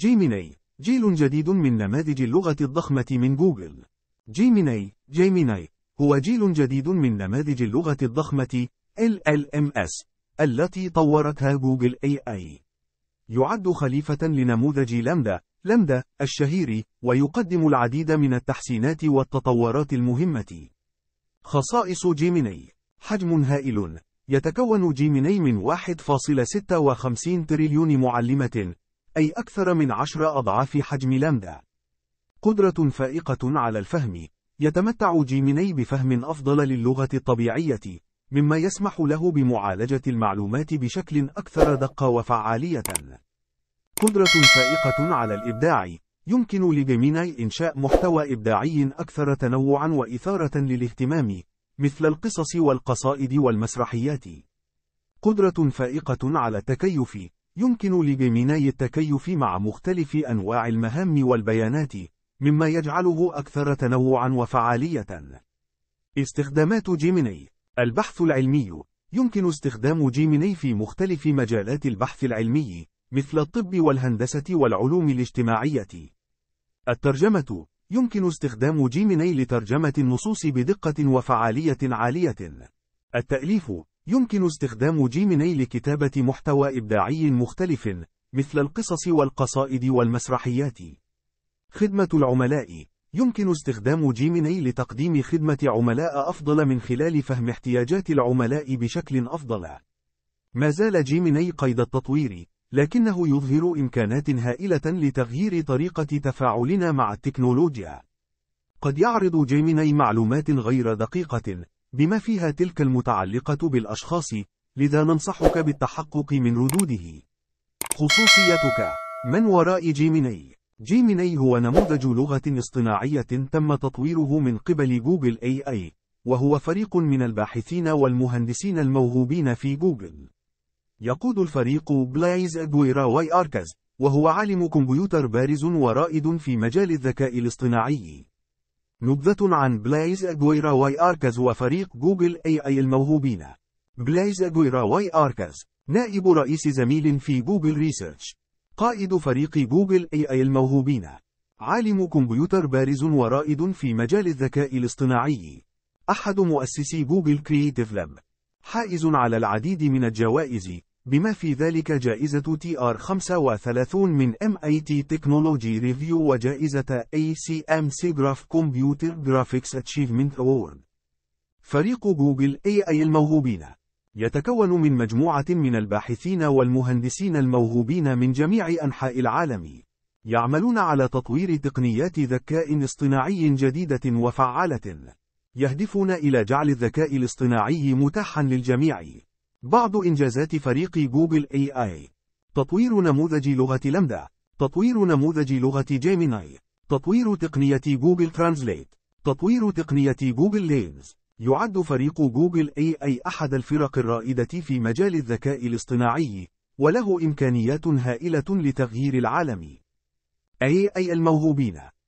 جيميني جيل جديد من نماذج اللغة الضخمة من جوجل جيميني جيميني هو جيل جديد من نماذج اللغة الضخمة LLMS التي طورتها جوجل اي اي يعد خليفة لنموذج لامدا لامدا الشهير ويقدم العديد من التحسينات والتطورات المهمة خصائص جيميني حجم هائل يتكون جيميني من 1.56 تريليون معلمة أي أكثر من عشر أضعاف حجم لامدا. قدرة فائقة على الفهم يتمتع جيميني بفهم أفضل للغة الطبيعية، مما يسمح له بمعالجة المعلومات بشكل أكثر دقة وفعالية. قدرة فائقة على الإبداع يمكن لجيميني إنشاء محتوى إبداعي أكثر تنوعا وإثارة للاهتمام، مثل القصص والقصائد والمسرحيات. قدرة فائقة على التكيف يمكن لجيميناي التكيف مع مختلف أنواع المهام والبيانات، مما يجعله أكثر تنوعًا وفعالية. استخدامات جيميناي البحث العلمي يمكن استخدام جيميناي في مختلف مجالات البحث العلمي، مثل الطب والهندسة والعلوم الاجتماعية. الترجمة يمكن استخدام جيميناي لترجمة النصوص بدقة وفعالية عالية. التأليف يمكن استخدام جيميني لكتابة محتوى إبداعي مختلف، مثل القصص والقصائد والمسرحيات. خدمة العملاء يمكن استخدام جيميني لتقديم خدمة عملاء أفضل من خلال فهم احتياجات العملاء بشكل أفضل. ما زال جيميني قيد التطوير، لكنه يظهر إمكانات هائلة لتغيير طريقة تفاعلنا مع التكنولوجيا. قد يعرض جيميني معلومات غير دقيقة، بما فيها تلك المتعلقة بالأشخاص لذا ننصحك بالتحقق من ردوده خصوصيتك من وراء جيميني جيميني هو نموذج لغة اصطناعية تم تطويره من قبل جوجل اي اي وهو فريق من الباحثين والمهندسين الموهوبين في جوجل يقود الفريق بلايز أدويرا واي أركز وهو عالم كمبيوتر بارز ورائد في مجال الذكاء الاصطناعي نبذة عن بلايز أجويرا واي أركز وفريق جوجل اي اي الموهوبين. بلايز أجويرا واي أركز، نائب رئيس زميل في جوجل ريسيرش. قائد فريق جوجل اي اي الموهوبين. عالم كمبيوتر بارز ورائد في مجال الذكاء الاصطناعي. أحد مؤسسي جوجل كرييتيف لاب. حائز على العديد من الجوائز، بما في ذلك جائزة تي آر 35 من MIT Technology Review وجائزة ACMC Graph Computer Graphics Achievement Award. فريق جوجل اي اي الموهوبين يتكون من مجموعة من الباحثين والمهندسين الموهوبين من جميع أنحاء العالم. يعملون على تطوير تقنيات ذكاء اصطناعي جديدة وفعالة. يهدفون إلى جعل الذكاء الاصطناعي متاحا للجميع. بعض إنجازات فريق جوجل اي اي تطوير نموذج لغة لمدا تطوير نموذج لغة جيميناي تطوير تقنية جوجل ترانزليت تطوير تقنية جوجل لينز يعد فريق جوجل اي اي أحد الفرق الرائدة في مجال الذكاء الاصطناعي وله إمكانيات هائلة لتغيير العالم اي اي الموهوبين